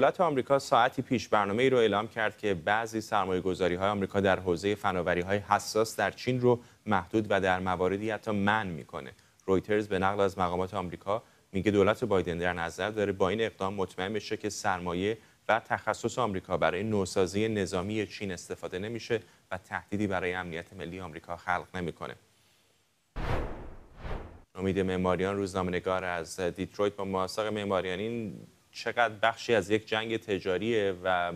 دولت آمریکا ساعتی پیش برنامه ای رو اعلام کرد که بعضی سرمایه گذاری های آمریکا در حوزه فناوری های حساس در چین رو محدود و در مواردی حتی من میکنه. رویترز به نقل از مقامات آمریکا میگه دولت بایدن در نظر داره با این اقدام مطمئن بشه که سرمایه و تخصص آمریکا برای نوسازی نظامی چین استفاده نمیشه و تهدیدی برای امنیت ملی آمریکا خلق نمیکنه. امید معماریان روزنامه‌نگار از دیترویت با مواسق معماریان این چقدر بخشی از یک جنگ تجاریه و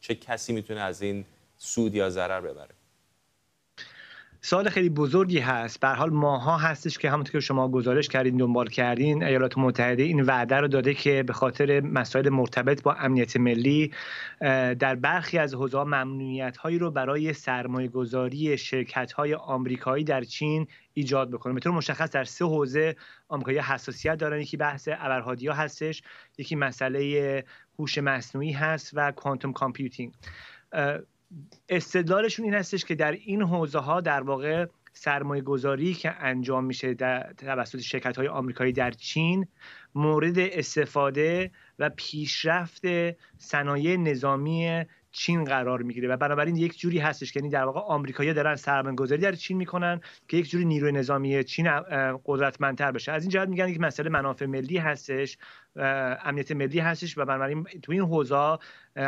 چه کسی میتونه از این سود یا ضرر ببره سال خیلی بزرگی هست به حال ماها هستش که همونطور که شما گزارش کردین دنبال کردین ایالات متحده این وعده رو داده که به خاطر مسائل مرتبط با امنیت ملی در برخی از حوزه ممنوعیت هایی رو برای سرمایه گذاری شرکت های آمریکایی در چین ایجاد بکنه به طور مشخص در سه حوزه آمریکایی حساسیت دارن یکی بحث ابرهادیا هستش یکی مسئله هوش مصنوعی هست و کوانتوم کامپیوتینگ استدلالشون این هستش که در این حوزه ها در واقع سرمایه گذاری که انجام میشه توسط شرکت های آمریکایی در چین مورد استفاده و پیشرفت صنایع نظامی چین قرار میگیره و بنابراین یک جوری هستش که این یعنی در واقع آمریکایی‌ها دارن سرمایه گذاری در چین میکنن که یک جوری نیروی نظامی چین قدرتمندتر بشه از این جهت میگن یک مسئله منافع ملی هستش امنیت ملی هستش و بنابراین تو این حوزا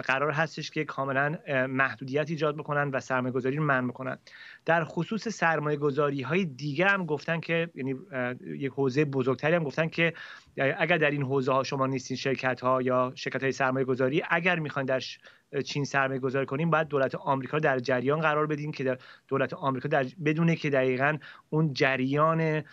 قرار هستش که کاملا محدودیت ایجاد بکنن و سرمایه گذاری رو منع بکنن در خصوص سرمایه گذاری های دیگه هم گفتن که یعنی یک حوزه بزرگتری هم گفتن که اگر در این حوزه ها شما نیستین شرکت ها یا شرکت های سرمایه گذاری اگر میخواین در چین سرمایه گذاری کنیم باید دولت آمریکا در جریان قرار بدیم که در دولت آمریکا در بدونه که دقیقا اون جریان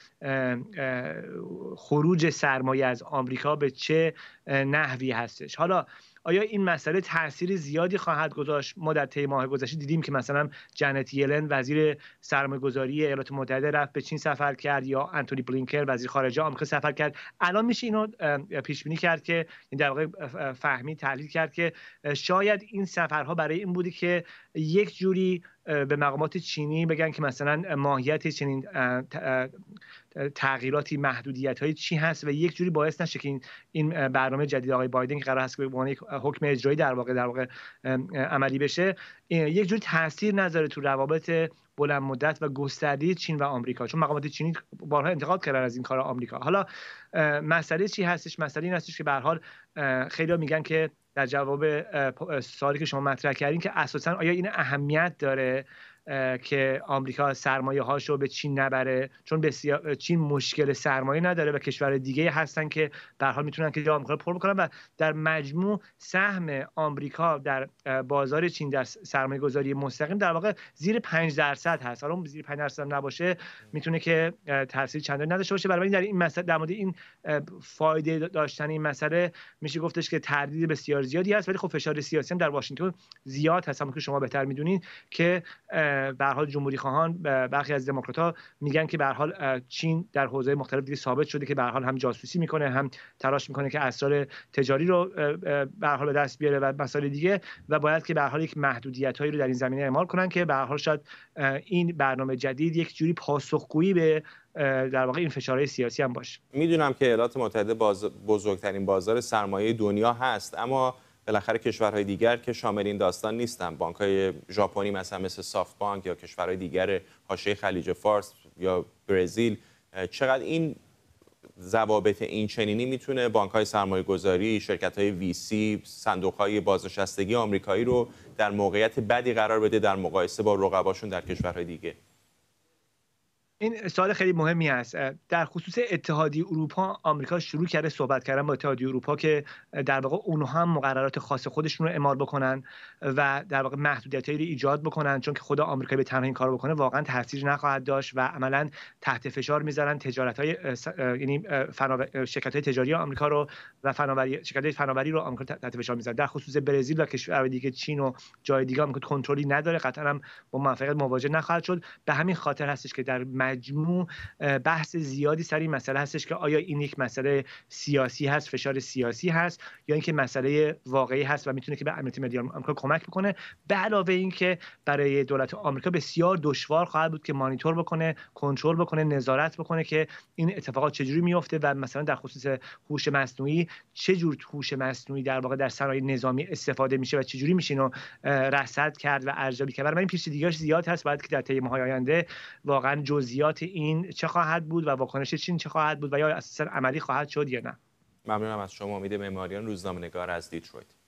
خروج سرمایه از آمریکا به چه نحوی هستش حالا آیا این مسئله تاثیر زیادی خواهد گذاشت ما در طی ماه گذشته دیدیم که مثلا جنت یلن وزیر گذاری ایالات متحده رفت به چین سفر کرد یا انتونی بلینکر وزیر خارجه آمریکا سفر کرد الان میشه اینو پیش بینی کرد که یعنی در واقع فهمی تحلیل کرد که شاید این سفرها برای این بوده که یک جوری به مقامات چینی بگن که مثلا ماهیت چنین تغییراتی محدودیت های چی هست و یک جوری باعث نشه که این برنامه جدید آقای بایدن که قرار هست که به حکم اجرایی در واقع در واقع عملی بشه یک جور تاثیر نذاره تو روابط بلند مدت و گسترده چین و آمریکا چون مقامات چینی بارها انتقاد کردن از این کار آمریکا حالا مسئله چی هستش مسئله این هستش که به حال خیلی میگن که در جواب سالی که شما مطرح کردین که اساسا آیا این اهمیت داره که آمریکا سرمایه هاش رو به چین نبره چون بسیار چین مشکل سرمایه نداره و کشور دیگه هستن که به حال میتونن که آمریکا رو پر بکنن و در مجموع سهم آمریکا در بازار چین در سرمایه گذاری مستقیم در واقع زیر 5 درصد هست حالا زیر 5 درصد نباشه میتونه که تاثیر چندانی نداشته باشه برای در این مسئله در مورد این فایده داشتن این مسئله میشه گفتش که تردید بسیار زیادی هست ولی خب فشار سیاسی هم در واشنگتن زیاد هست که شما بهتر میدونید که به حال جمهوری خواهان برخی از دموکرات ها میگن که به حال چین در حوزه مختلف دیگه ثابت شده که به حال هم جاسوسی میکنه هم تلاش میکنه که اسرار تجاری رو به حال به دست بیاره و مسائل دیگه و باید که به حال یک محدودیت هایی رو در این زمینه اعمال کنن که به حال شاید این برنامه جدید یک جوری پاسخگویی به در واقع این فشارهای سیاسی هم باشه میدونم که ایالات متحده بزرگترین بازار سرمایه دنیا هست اما بالاخره کشورهای دیگر که شامل این داستان نیستن بانک های ژاپنی مثلا مثل سافت بانک یا کشورهای دیگر حاشیه خلیج فارس یا برزیل چقدر این ضوابط این چنینی میتونه بانک های سرمایه گذاری، شرکت های ویسی، صندوق های بازنشستگی آمریکایی رو در موقعیت بدی قرار بده در مقایسه با رقباشون در کشورهای دیگه این سوال خیلی مهمی است در خصوص اتحادیه اروپا آمریکا شروع کرده صحبت کردن با اتحادیه اروپا که در واقع اونها هم مقررات خاص خودشون رو اعمال بکنن و در واقع محدودیتایی رو ایجاد بکنن چون که خدا آمریکا به تنهایی این کار بکنه واقعا تاثیر نخواهد داشت و عملا تحت فشار میذارن تجارت یعنی شرکت های تجاری آمریکا رو و فناوری شرکت های فناوری رو آمریکا تحت فشار میذارن در خصوص برزیل و کشورهای دیگه چین و جای دیگه آمریکا کنترلی نداره قطعا هم با موفقیت مواجه نخواهد شد به همین خاطر هستش که در مجموع بحث زیادی سر این مسئله هستش که آیا این یک مسئله سیاسی هست فشار سیاسی هست یا اینکه مسئله واقعی هست و میتونه که به امنیت ملی آمریکا کمک بکنه به علاوه اینکه برای دولت آمریکا بسیار دشوار خواهد بود که مانیتور بکنه کنترل بکنه نظارت بکنه که این اتفاقات چجوری میفته و مثلا در خصوص هوش مصنوعی چه جور هوش مصنوعی در واقع در صنایع نظامی استفاده میشه و چجوری میشه اینو رصد کرد و ارزیابی کرد برای من این زیاد هست باید که در طی ماهای آینده واقعا جزئی جزئیات این چه خواهد بود و واکنش چین چه خواهد بود و یا اساسا عملی خواهد شد یا نه ممنونم از شما امید معماریان روزنامه‌نگار از دیترویت